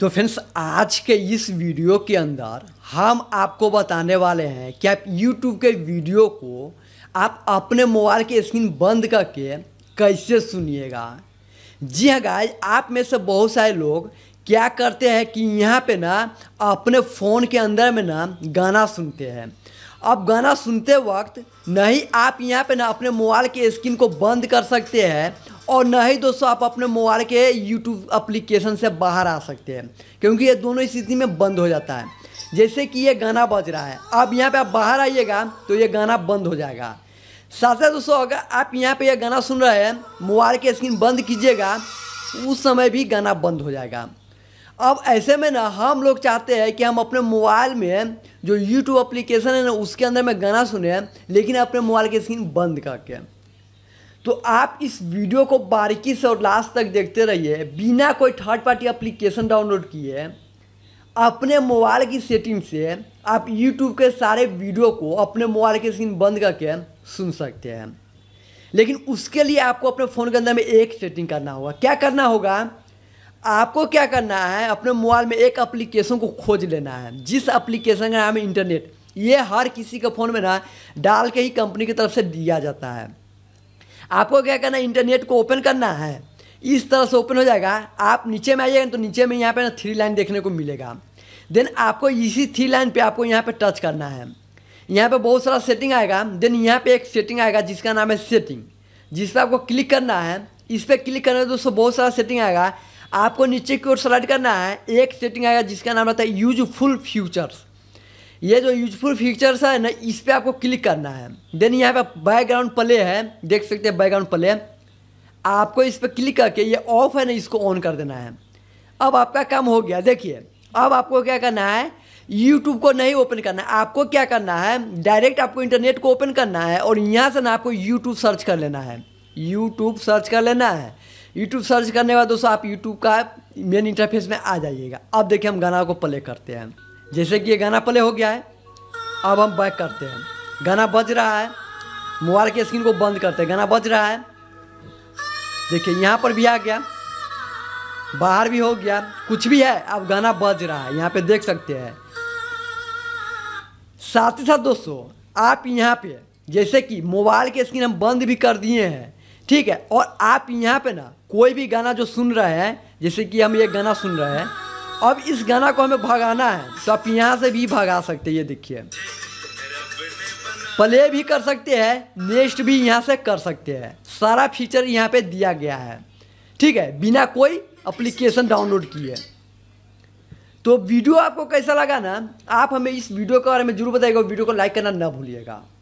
तो फ्रेंड्स आज के इस वीडियो के अंदर हम आपको बताने वाले हैं कि आप यूट्यूब के वीडियो को आप अपने मोबाइल की स्क्रीन बंद करके कैसे सुनिएगा जी हाँ गाय आप में से बहुत सारे लोग क्या करते हैं कि यहाँ पे ना अपने फ़ोन के अंदर में ना गाना सुनते हैं अब गाना सुनते वक्त नहीं आप यहाँ पे ना अपने मोबाइल के स्क्रीन को बंद कर सकते हैं और न ही दोस्तों आप अपने मोबाइल के यूट्यूब अप्लीकेशन से बाहर आ सकते हैं क्योंकि ये दोनों स्थिति में बंद हो जाता है जैसे कि ये गाना बज रहा है अब यहाँ पे आप बाहर आइएगा तो ये गाना बंद हो जाएगा साथ ही दोस्तों अगर आप यहाँ पे यह गाना सुन रहे हैं मोबाइल की स्क्रीन बंद कीजिएगा उस समय भी गाना बंद हो जाएगा अब ऐसे में ना हम लोग चाहते हैं कि हम अपने मोबाइल में जो यूट्यूब एप्लीकेशन है ना उसके अंदर में गाना सुने लेकिन अपने मोबाइल की स्क्रीन बंद करके तो आप इस वीडियो को बारीकी से और लास्ट तक देखते रहिए बिना कोई थर्ड पार्टी एप्लीकेशन डाउनलोड किए अपने मोबाइल की सेटिंग से आप यूट्यूब के सारे वीडियो को अपने मोबाइल के सीन बंद करके सुन सकते हैं लेकिन उसके लिए आपको अपने फ़ोन के अंदर में एक सेटिंग करना होगा क्या करना होगा आपको क्या करना है अपने मोबाइल में एक एप्लीकेशन को खोज लेना है जिस एप्लीकेशन का नाम है इंटरनेट ये हर किसी के फ़ोन में ना डाल के ही कंपनी की तरफ से दिया जाता है आपको क्या करना है इंटरनेट को ओपन करना है इस तरह से ओपन हो जाएगा आप नीचे में आइएगा तो नीचे में यहाँ पे ना थ्री लाइन देखने को मिलेगा देन आपको इसी थ्री लाइन पे आपको यहाँ पे टच करना है यहाँ पे बहुत सारा सेटिंग आएगा देन यहाँ पे एक सेटिंग आएगा जिसका नाम है सेटिंग जिस पर आपको क्लिक करना है इस पर क्लिक करने दोस्तों बहुत सारा सेटिंग आएगा आपको नीचे की ओर सेलेक्ट करना है एक सेटिंग आएगा जिसका नाम रहता है यूजफुल फ्यूचर्स ये जो यूजफुल फीचर्स है ना इस पर आपको क्लिक करना है देन यहाँ पे बैकग्राउंड प्ले है देख सकते हैं बैकग्राउंड प्ले आपको इस पर क्लिक करके ये ऑफ है ना इसको ऑन कर देना है अब आपका काम हो गया देखिए अब आपको क्या करना है यूट्यूब को नहीं ओपन करना है आपको क्या करना है डायरेक्ट आपको इंटरनेट को ओपन करना है और यहाँ से ना आपको यूट्यूब सर्च कर लेना है यूट्यूब सर्च कर लेना है यूट्यूब सर्च करने के बाद दोस्तों आप यूट्यूब का मेन इंटरफेस में आ जाइएगा अब देखिए हम गाना को प्ले करते हैं जैसे कि ये गाना प्ले हो गया है अब हम बैक करते हैं गाना बज रहा है मोबाइल के स्क्रीन को बंद करते हैं गाना बज रहा है देखिए यहाँ पर भी आ गया बाहर भी हो गया कुछ भी है अब गाना बज रहा है यहाँ पे देख सकते हैं साथ ही साथ दोस्तों आप यहाँ पे जैसे कि मोबाइल के स्क्रीन हम बंद भी कर दिए हैं ठीक है और आप यहाँ पे ना कोई भी गाना जो सुन रहे हैं जैसे कि हम ये गाना सुन रहे हैं अब इस गाना को हमें भगाना है तो आप यहाँ से भी भगा सकते हैं ये देखिए प्ले भी कर सकते हैं नेक्स्ट भी यहाँ से कर सकते हैं सारा फीचर यहाँ पे दिया गया है ठीक है बिना कोई अप्लीकेशन डाउनलोड किए तो वीडियो आपको कैसा लगा ना आप हमें इस वीडियो के बारे में जरूर बताइएगा वीडियो को लाइक करना ना भूलिएगा